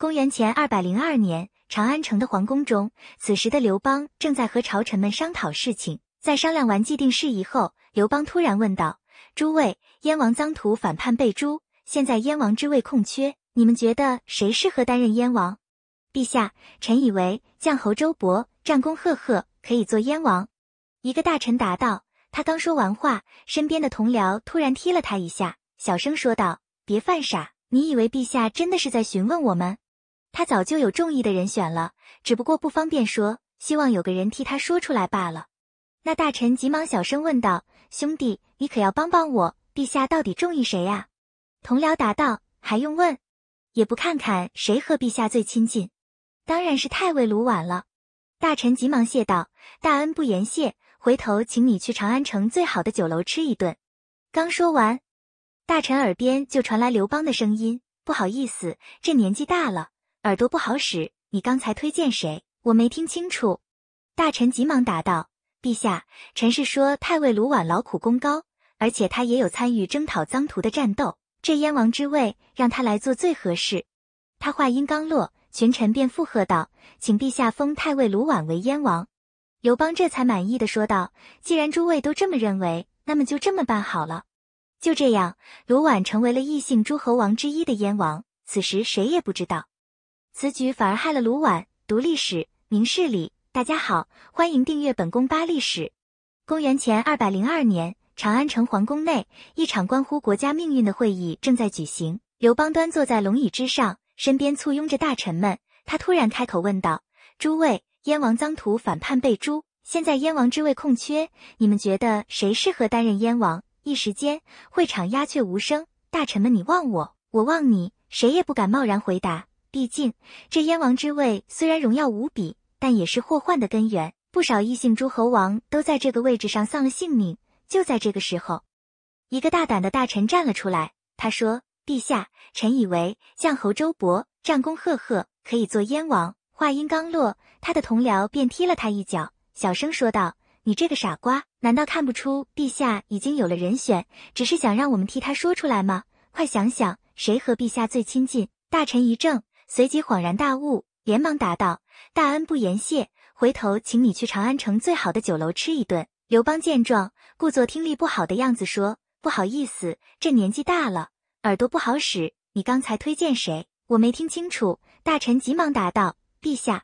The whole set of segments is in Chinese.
公元前二百零二年，长安城的皇宫中，此时的刘邦正在和朝臣们商讨事情。在商量完既定事宜后，刘邦突然问道：“诸位，燕王臧荼反叛被诛，现在燕王之位空缺，你们觉得谁适合担任燕王？”“陛下，臣以为将侯周勃战功赫赫，可以做燕王。”一个大臣答道。他刚说完话，身边的同僚突然踢了他一下，小声说道：“别犯傻，你以为陛下真的是在询问我们？”他早就有中意的人选了，只不过不方便说，希望有个人替他说出来罢了。那大臣急忙小声问道：“兄弟，你可要帮帮我，陛下到底中意谁呀？”同僚答道：“还用问？也不看看谁和陛下最亲近，当然是太尉卢绾了。”大臣急忙谢道：“大恩不言谢，回头请你去长安城最好的酒楼吃一顿。”刚说完，大臣耳边就传来刘邦的声音：“不好意思，朕年纪大了。”耳朵不好使，你刚才推荐谁？我没听清楚。大臣急忙答道：“陛下，臣是说太尉卢绾劳苦功高，而且他也有参与征讨臧荼的战斗，这燕王之位让他来做最合适。”他话音刚落，群臣便附和道：“请陛下封太尉卢绾为燕王。”刘邦这才满意的说道：“既然诸位都这么认为，那么就这么办好了。”就这样，卢绾成为了异姓诸侯王之一的燕王。此时谁也不知道。此举反而害了卢绾。读历史，明事理。大家好，欢迎订阅本宫八历史。公元前二百零二年，长安城皇宫内，一场关乎国家命运的会议正在举行。刘邦端坐在龙椅之上，身边簇拥着大臣们。他突然开口问道：“诸位，燕王臧荼反叛被诛，现在燕王之位空缺，你们觉得谁适合担任燕王？”一时间，会场鸦雀无声，大臣们你望我，我望你，谁也不敢贸然回答。毕竟，这燕王之位虽然荣耀无比，但也是祸患的根源。不少异姓诸侯王都在这个位置上丧了性命。就在这个时候，一个大胆的大臣站了出来，他说：“陛下，臣以为将侯周勃战功赫赫，可以做燕王。”话音刚落，他的同僚便踢了他一脚，小声说道：“你这个傻瓜，难道看不出陛下已经有了人选？只是想让我们替他说出来吗？快想想，谁和陛下最亲近？”大臣一怔。随即恍然大悟，连忙答道：“大恩不言谢，回头请你去长安城最好的酒楼吃一顿。”刘邦见状，故作听力不好的样子说：“不好意思，朕年纪大了，耳朵不好使。你刚才推荐谁？我没听清楚。”大臣急忙答道：“陛下，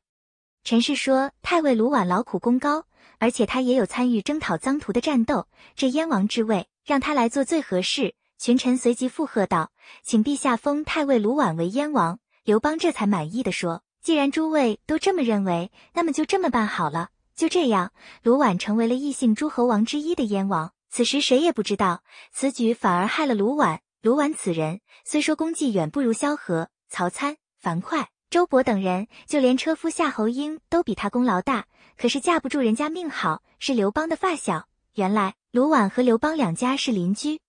臣是说太尉卢绾劳苦功高，而且他也有参与征讨臧荼的战斗，这燕王之位让他来做最合适。”群臣随即附和道：“请陛下封太尉卢绾为燕王。”刘邦这才满意的说：“既然诸位都这么认为，那么就这么办好了。就这样，卢绾成为了异姓诸侯王之一的燕王。此时谁也不知道，此举反而害了卢绾。卢绾此人虽说功绩远不如萧何、曹参、樊哙、周勃等人，就连车夫夏侯婴都比他功劳大，可是架不住人家命好，是刘邦的发小。原来卢绾和刘邦两家是邻居，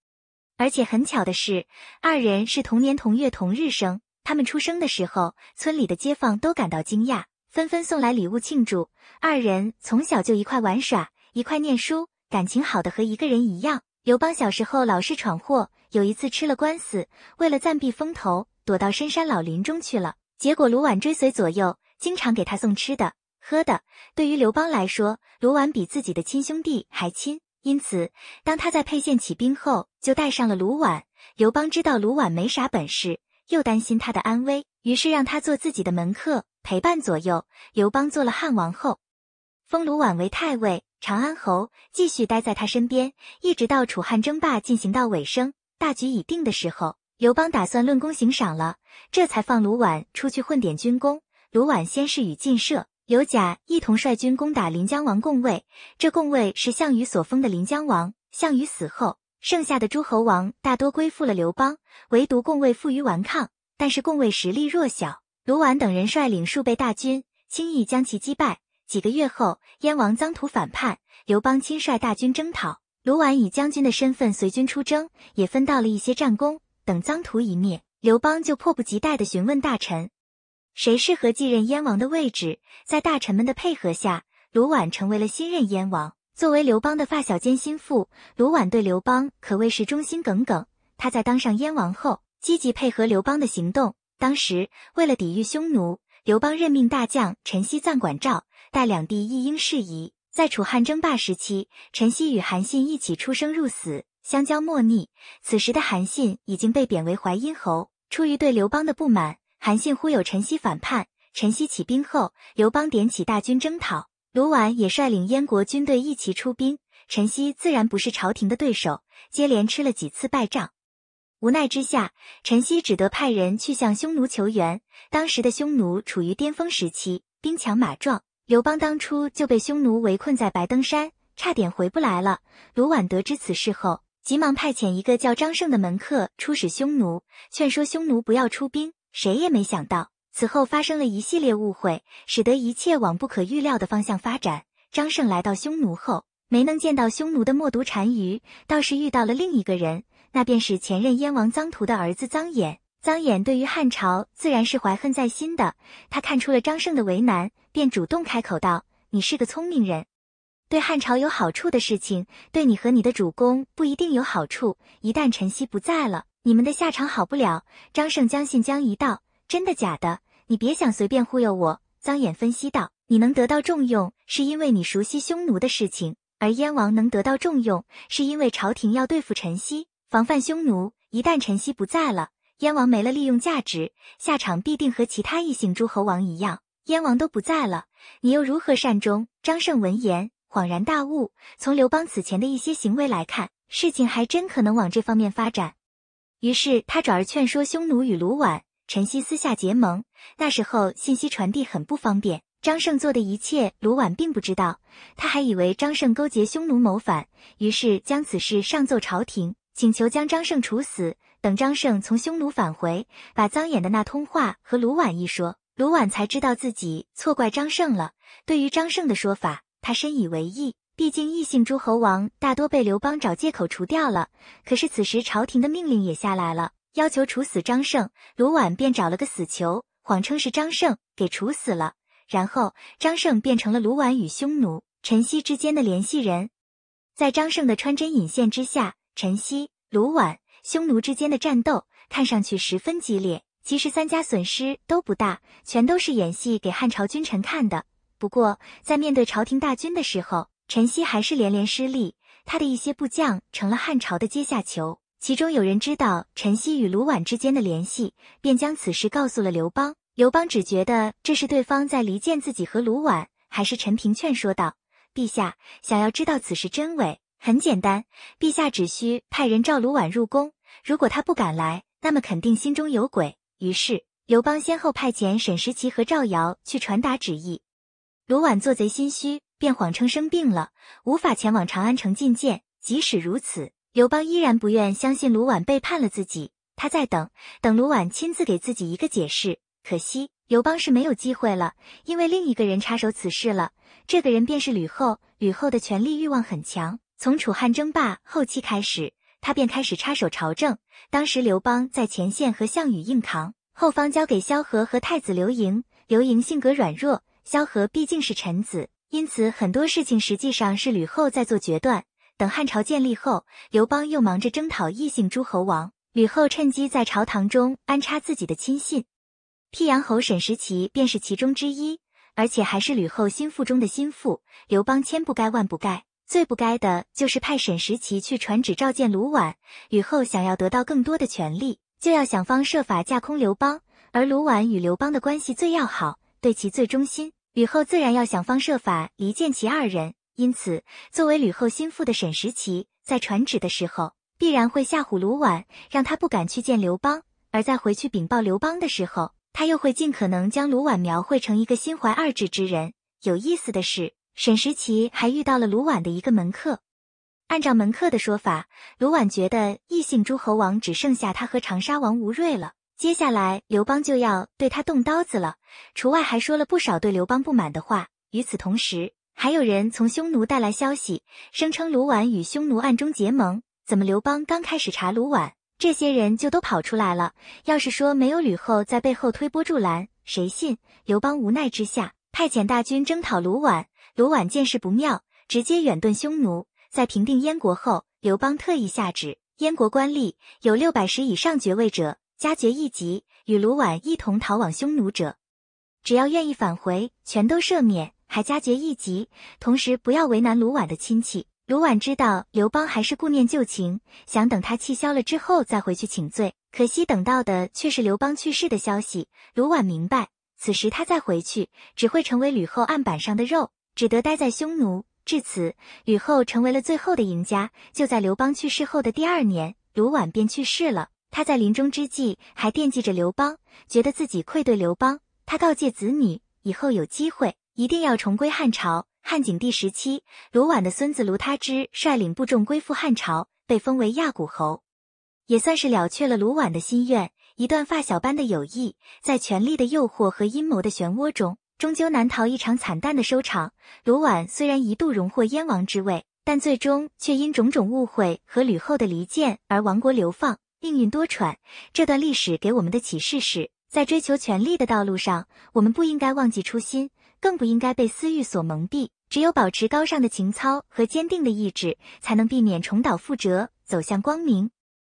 而且很巧的是，二人是同年同月同日生。”他们出生的时候，村里的街坊都感到惊讶，纷纷送来礼物庆祝。二人从小就一块玩耍，一块念书，感情好的和一个人一样。刘邦小时候老是闯祸，有一次吃了官司，为了暂避风头，躲到深山老林中去了。结果卢绾追随左右，经常给他送吃的喝的。对于刘邦来说，卢绾比自己的亲兄弟还亲，因此当他在沛县起兵后，就带上了卢绾。刘邦知道卢绾没啥本事。又担心他的安危，于是让他做自己的门客，陪伴左右。刘邦做了汉王后，封卢绾为太尉、长安侯，继续待在他身边，一直到楚汉争霸进行到尾声，大局已定的时候，刘邦打算论功行赏了，这才放卢绾出去混点军功。卢绾先是与靳歙、刘贾一同率军攻打临江王共尉，这共尉是项羽所封的临江王，项羽死后。剩下的诸侯王大多归附了刘邦，唯独共卫负隅顽抗。但是共卫实力弱小，卢绾等人率领数倍大军，轻易将其击败。几个月后，燕王臧荼反叛，刘邦亲率大军征讨。卢绾以将军的身份随军出征，也分到了一些战功。等臧荼一灭，刘邦就迫不及待的询问大臣，谁适合继任燕王的位置？在大臣们的配合下，卢绾成为了新任燕王。作为刘邦的发小兼心腹，卢绾对刘邦可谓是忠心耿耿。他在当上燕王后，积极配合刘邦的行动。当时，为了抵御匈奴，刘邦任命大将陈豨暂管赵，待两地一应事宜。在楚汉争霸时期，陈豨与韩信一起出生入死，相交莫逆。此时的韩信已经被贬为淮阴侯。出于对刘邦的不满，韩信忽悠陈豨反叛。陈豨起兵后，刘邦点起大军征讨。卢绾也率领燕国军队一起出兵，陈豨自然不是朝廷的对手，接连吃了几次败仗。无奈之下，陈豨只得派人去向匈奴求援。当时的匈奴处于巅峰时期，兵强马壮。刘邦当初就被匈奴围困在白登山，差点回不来了。卢绾得知此事后，急忙派遣一个叫张胜的门客出使匈奴，劝说匈奴不要出兵。谁也没想到。此后发生了一系列误会，使得一切往不可预料的方向发展。张胜来到匈奴后，没能见到匈奴的默毒单于，倒是遇到了另一个人，那便是前任燕王臧荼的儿子臧衍。臧衍对于汉朝自然是怀恨在心的，他看出了张胜的为难，便主动开口道：“你是个聪明人，对汉朝有好处的事情，对你和你的主公不一定有好处。一旦陈曦不在了，你们的下场好不了。”张胜将信将疑道：“真的假的？”你别想随便忽悠我，张衍分析道：“你能得到重用，是因为你熟悉匈奴的事情；而燕王能得到重用，是因为朝廷要对付陈曦，防范匈奴。一旦陈曦不在了，燕王没了利用价值，下场必定和其他异姓诸侯王一样。燕王都不在了，你又如何善终？”张胜闻言恍然大悟，从刘邦此前的一些行为来看，事情还真可能往这方面发展。于是他转而劝说匈奴与卢绾。陈曦私下结盟，那时候信息传递很不方便。张胜做的一切，卢绾并不知道，他还以为张胜勾结匈奴谋反，于是将此事上奏朝廷，请求将张胜处死。等张胜从匈奴返回，把脏衍的那通话和卢绾一说，卢绾才知道自己错怪张胜了。对于张胜的说法，他深以为意，毕竟异姓诸侯王大多被刘邦找借口除掉了。可是此时朝廷的命令也下来了。要求处死张胜，卢绾便找了个死囚，谎称是张胜给处死了。然后张胜变成了卢绾与匈奴陈曦之间的联系人。在张胜的穿针引线之下，陈曦、卢绾、匈奴之间的战斗看上去十分激烈，其实三家损失都不大，全都是演戏给汉朝君臣看的。不过在面对朝廷大军的时候，陈曦还是连连失利，他的一些部将成了汉朝的阶下囚。其中有人知道陈曦与卢绾之间的联系，便将此事告诉了刘邦。刘邦只觉得这是对方在离间自己和卢绾，还是陈平劝说道：“陛下想要知道此事真伪，很简单，陛下只需派人召卢绾入宫。如果他不敢来，那么肯定心中有鬼。”于是刘邦先后派遣沈石奇和赵尧去传达旨意。卢绾做贼心虚，便谎称生病了，无法前往长安城觐见。即使如此。刘邦依然不愿相信卢绾背叛了自己，他在等等卢绾亲自给自己一个解释。可惜刘邦是没有机会了，因为另一个人插手此事了。这个人便是吕后。吕后的权力欲望很强，从楚汉争霸后期开始，他便开始插手朝政。当时刘邦在前线和项羽硬扛，后方交给萧何和太子刘盈。刘盈性格软弱，萧何毕竟是臣子，因此很多事情实际上是吕后在做决断。等汉朝建立后，刘邦又忙着征讨异姓诸侯王，吕后趁机在朝堂中安插自己的亲信，辟阳侯沈石奇便是其中之一，而且还是吕后心腹中的心腹。刘邦千不该万不该，最不该的就是派沈石奇去传旨召见卢绾。吕后想要得到更多的权力，就要想方设法架空刘邦，而卢绾与刘邦的关系最要好，对其最忠心，吕后自然要想方设法离间其二人。因此，作为吕后心腹的沈石奇，在传旨的时候必然会吓唬卢绾，让他不敢去见刘邦；而在回去禀报刘邦的时候，他又会尽可能将卢绾描绘成一个心怀二志之人。有意思的是，沈石奇还遇到了卢绾的一个门客。按照门客的说法，卢绾觉得异姓诸侯王只剩下他和长沙王吴瑞了，接下来刘邦就要对他动刀子了。除外，还说了不少对刘邦不满的话。与此同时。还有人从匈奴带来消息，声称卢绾与匈奴暗中结盟。怎么刘邦刚开始查卢绾，这些人就都跑出来了？要是说没有吕后在背后推波助澜，谁信？刘邦无奈之下，派遣大军征讨卢绾。卢绾见势不妙，直接远遁匈奴。在平定燕国后，刘邦特意下旨：燕国官吏有六百石以上爵位者，加爵一级；与卢绾一同逃往匈奴者，只要愿意返回，全都赦免。还加爵一级，同时不要为难卢绾的亲戚。卢绾知道刘邦还是顾念旧情，想等他气消了之后再回去请罪。可惜等到的却是刘邦去世的消息。卢绾明白，此时他再回去，只会成为吕后案板上的肉，只得待在匈奴。至此，吕后成为了最后的赢家。就在刘邦去世后的第二年，卢绾便去世了。他在临终之际还惦记着刘邦，觉得自己愧对刘邦。他告诫子女，以后有机会。一定要重归汉朝。汉景帝时期，卢绾的孙子卢他之率领部众归附汉朝，被封为亚古侯，也算是了却了卢绾的心愿。一段发小般的友谊，在权力的诱惑和阴谋的漩涡中，终究难逃一场惨淡的收场。卢绾虽然一度荣获燕王之位，但最终却因种种误会和吕后的离间而亡国流放，命运多舛。这段历史给我们的启示是，在追求权力的道路上，我们不应该忘记初心。更不应该被私欲所蒙蔽，只有保持高尚的情操和坚定的意志，才能避免重蹈覆辙，走向光明。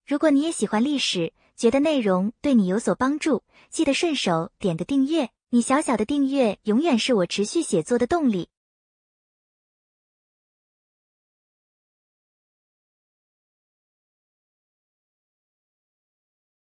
如果你也喜欢历史，觉得内容对你有所帮助，记得顺手点个订阅，你小小的订阅永远是我持续写作的动力。